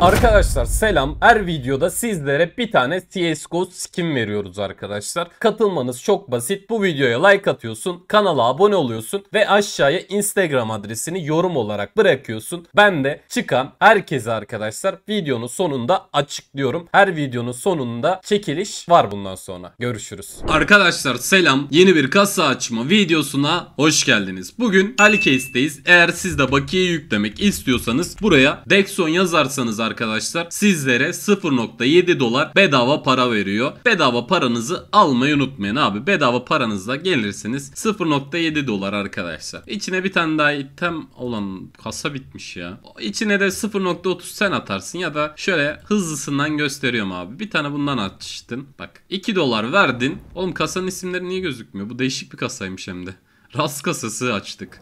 Arkadaşlar selam. Her videoda sizlere bir tane CSGO skin veriyoruz arkadaşlar. Katılmanız çok basit. Bu videoya like atıyorsun, kanala abone oluyorsun ve aşağıya Instagram adresini yorum olarak bırakıyorsun. Ben de çıkan herkese arkadaşlar videonun sonunda açıklıyorum. Her videonun sonunda çekiliş var bundan sonra. Görüşürüz. Arkadaşlar selam. Yeni bir kasa açma videosuna hoş geldiniz. Bugün Alicase'deyiz. Eğer siz de bakiye yüklemek istiyorsanız buraya Dexon yazarsanız arkadaşlar sizlere 0.7 dolar bedava para veriyor. Bedava paranızı almayı unutmayın abi. Bedava paranızla gelirsiniz. 0.7 dolar arkadaşlar. İçine bir tane daha item olan kasa bitmiş ya. İçine de 0.30 sen atarsın ya da şöyle hızlısından gösteriyorum abi. Bir tane bundan açtın. Bak 2 dolar verdin. Oğlum kasanın isimleri niye gözükmüyor? Bu değişik bir kasaymış hem de. Rast kasası açtık.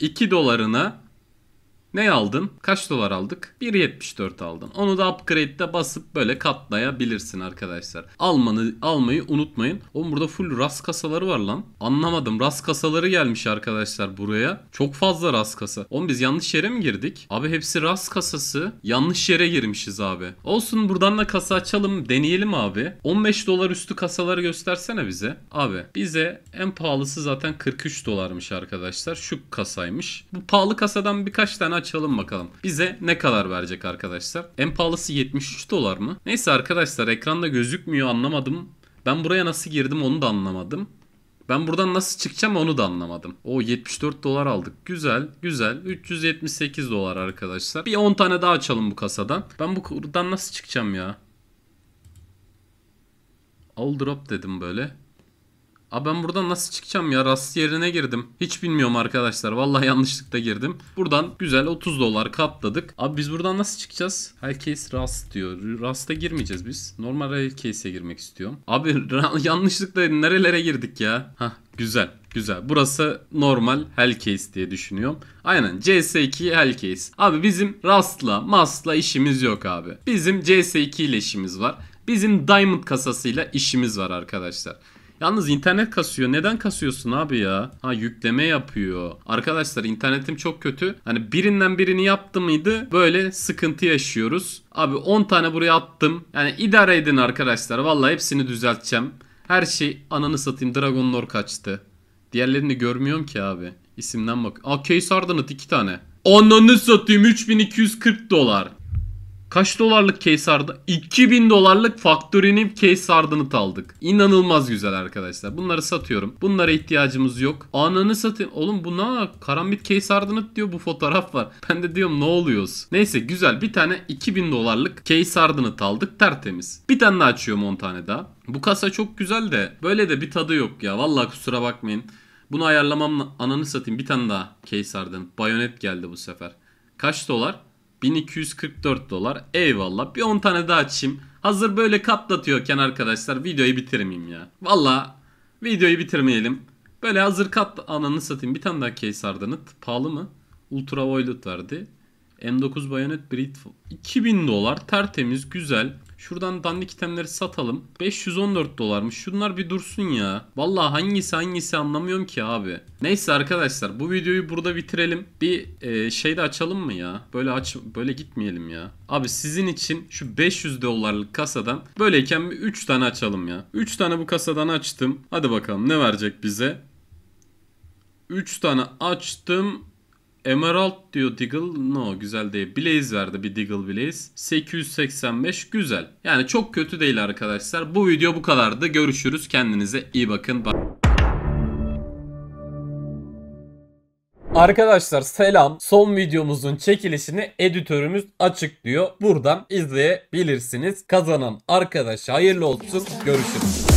2 dolarına ne aldın? Kaç dolar aldık? 1.74 aldın. Onu da upgrade'de basıp böyle katlayabilirsin arkadaşlar. Almanı, almayı unutmayın. Oğlum burada full rast kasaları var lan. Anlamadım. Rast kasaları gelmiş arkadaşlar buraya. Çok fazla rast kasa. Oğlum biz yanlış yere mi girdik? Abi hepsi rast kasası. Yanlış yere girmişiz abi. Olsun buradan da kasa açalım. Deneyelim abi. 15 dolar üstü kasaları göstersene bize. Abi bize en pahalısı zaten 43 dolarmış arkadaşlar. Şu kasaymış. Bu pahalı kasadan birkaç tane aç açalım bakalım. Bize ne kadar verecek arkadaşlar? En pahalısı 73 dolar mı? Neyse arkadaşlar ekranda gözükmüyor anlamadım. Ben buraya nasıl girdim onu da anlamadım. Ben buradan nasıl çıkacağım onu da anlamadım. O 74 dolar aldık. Güzel, güzel. 378 dolar arkadaşlar. Bir 10 tane daha açalım bu kasadan. Ben buradan nasıl çıkacağım ya? All drop dedim böyle. Abi ben buradan nasıl çıkacağım ya? Rast yerine girdim. Hiç bilmiyorum arkadaşlar. Vallahi yanlışlıkla girdim. Buradan güzel 30 dolar kaptadık. Abi biz buradan nasıl çıkacağız? Hellcase Rast diyor. Rast'a girmeyeceğiz biz. Normal Hellcase'e girmek istiyorum. Abi yanlışlıkla nerelere girdik ya? Hah güzel. Güzel. Burası normal Hellcase diye düşünüyorum. Aynen CS2 Hellcase. Abi bizim Rastla, Mast'la işimiz yok abi. Bizim CS2 ile işimiz var. Bizim Diamond kasasıyla işimiz var arkadaşlar. Yalnız internet kasıyor. Neden kasıyorsun abi ya? Ha yükleme yapıyor. Arkadaşlar internetim çok kötü. Hani birinden birini yaptı mıydı böyle sıkıntı yaşıyoruz. Abi 10 tane buraya attım. Yani idare edin arkadaşlar. Vallahi hepsini düzelteceğim. Her şey ananı satayım. Dragon Lord kaçtı. Diğerlerini görmüyorum ki abi. İsimden bak. Aa Case Ardent 2 tane. Ananı satayım 3240 dolar. Kaç dolarlık case sardı? 2000 dolarlık faktörinin case sardını aldık. İnanılmaz güzel arkadaşlar. Bunları satıyorum. Bunlara ihtiyacımız yok. Ananı satayım. Oğlum bu ne? Karambit case sardını diyor bu fotoğraf var. Ben de diyorum ne oluyoruz? Neyse güzel. Bir tane 2000 dolarlık case sardını aldık. Tertemiz. Bir tane daha açıyorum 10 tane daha. Bu kasa çok güzel de böyle de bir tadı yok ya. Vallahi kusura bakmayın. Bunu ayarlamam ananı satayım. Bir tane daha case sardın. Bayonet geldi bu sefer. Kaç dolar? 1244 dolar. Eyvallah. Bir 10 tane daha açayım. Hazır böyle katlatıyorken arkadaşlar videoyu bitirmeyeyim ya. Valla videoyu bitirmeyelim. Böyle hazır kat ananı satayım. Bir tane daha case Ardanit. Pahalı mı? Ultra Violet verdi. M9 Bayonet brit. 2000 dolar. Tertemiz güzel. Şuradan dandik itemleri satalım. 514 dolarmış. Şunlar bir dursun ya. Vallahi hangisi hangisi anlamıyorum ki abi. Neyse arkadaşlar bu videoyu burada bitirelim. Bir e, şey de açalım mı ya? Böyle aç böyle gitmeyelim ya. Abi sizin için şu 500 dolarlık kasadan böyleyken bir 3 tane açalım ya. 3 tane bu kasadan açtım. Hadi bakalım ne verecek bize? 3 tane açtım. Emerald diyor Diggle. No güzel değil. Blaze verdi bir Diggle Blaze. 885 güzel. Yani çok kötü değil arkadaşlar. Bu video bu kadardı. Görüşürüz. Kendinize iyi bakın. Bye. Arkadaşlar selam. Son videomuzun çekilişini editörümüz açıklıyor. Buradan izleyebilirsiniz. Kazanan arkadaş hayırlı olsun. Görüşürüz.